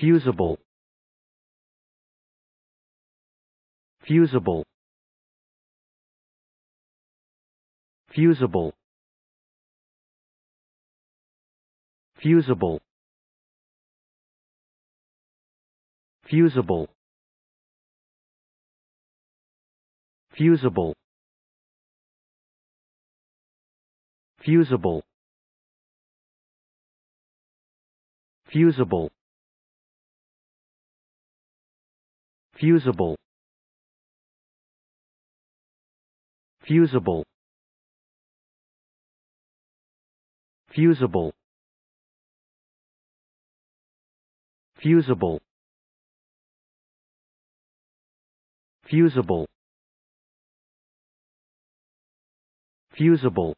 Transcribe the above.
fusible fusible fusible fusible fusible fusible fusible fusible fusible fusible fusible fusible fusible fusible